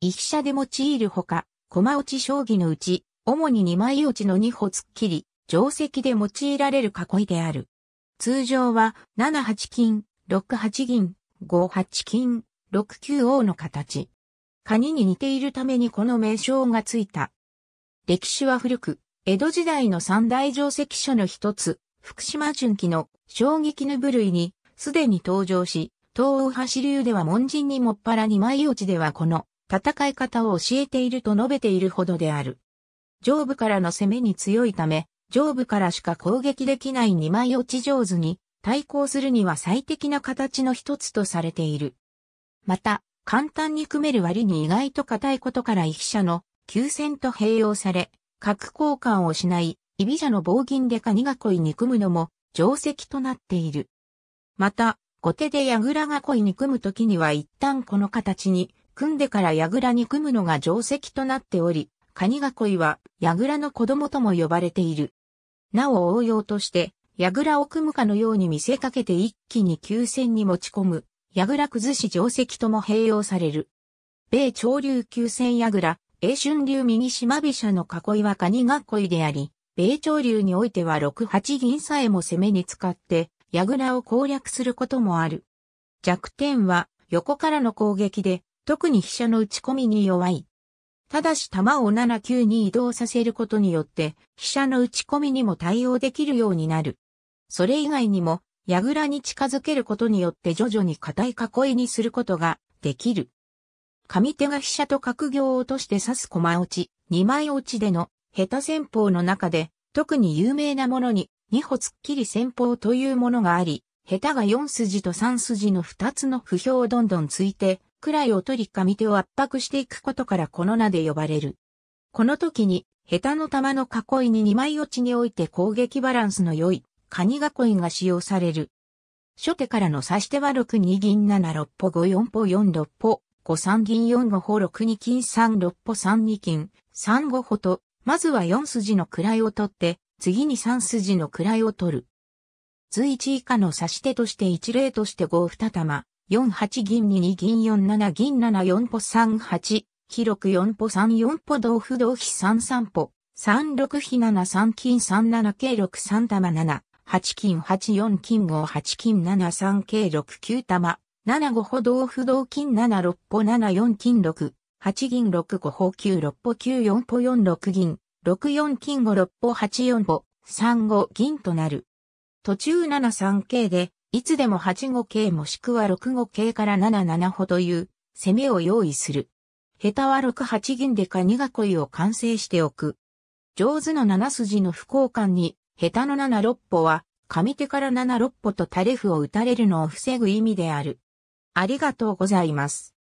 一飛車で用いるほか、駒落ち将棋のうち、主に二枚落ちの二歩突っ切り、定石で用いられる囲いである。通常は、七八金、六八銀、五八金、六九王の形。カニに似ているためにこの名称がついた。歴史は古く、江戸時代の三大定石書の一つ、福島純喜の衝撃ぬ。部類にすでに登場し、東大橋流では門人にもっぱら二枚落ちではこの戦い方を教えていると述べているほどである。上部からの攻めに強いため、上部からしか攻撃できない二枚落ち上手に対抗するには最適な形の一つとされている。また、簡単に組める割に意外と硬いことから飛車の急戦と併用され、角交換をしない、居飛車の棒銀でカニ囲いに組むのも定石となっている。また、後手で矢倉囲いに組むときには一旦この形に組んでから櫓に組むのが定石となっており、蟹囲いは櫓の子供とも呼ばれている。なお応用として、櫓を組むかのように見せかけて一気に急戦に持ち込む、櫓崩し定石とも併用される。米潮流急戦櫓、英春流右島飛車の囲いは蟹囲いであり、米潮流においては六八銀さえも攻めに使って、櫓を攻略することもある。弱点は横からの攻撃で、特に飛車の打ち込みに弱い。ただし弾を7九に移動させることによって、飛車の打ち込みにも対応できるようになる。それ以外にも、矢倉に近づけることによって徐々に硬い囲いにすることができる。上手が飛車と角行を落として指す駒落ち、二枚落ちでの下手戦法の中で、特に有名なものに、二歩突っ切り戦法というものがあり、下手が4筋と3筋の2つの不評をどんどんついて、くらいを取り上手を圧迫していくことからこの名で呼ばれる。この時に、ヘタの玉の囲いに2枚落ちにおいて攻撃バランスの良い、カニ囲いが使用される。初手からの指し手は6二銀7六歩5四歩4六歩、5三銀4五歩6二金3六歩3二金、3五歩と、まずは4筋の位を取って、次に3筋の位を取る。随一以下の指し手として一例として5二玉、4八銀2二銀4七銀7四歩3八、広く4歩3四歩同歩同飛3三歩、3六飛7三金3七桂6三玉7、8金8四金5八金7三桂6九玉、7五歩同歩同金7六歩7四金6、8銀6五歩9六歩9四歩4六銀、6四金5六歩8四歩、3五銀となる。途中7三桂で、いつでも8五桂もしくは6五桂から7七歩という攻めを用意する。下手は6八銀でか2囲いを完成しておく。上手の7筋の不交換に、下手の7六歩は、上手から7六歩とタレフを打たれるのを防ぐ意味である。ありがとうございます。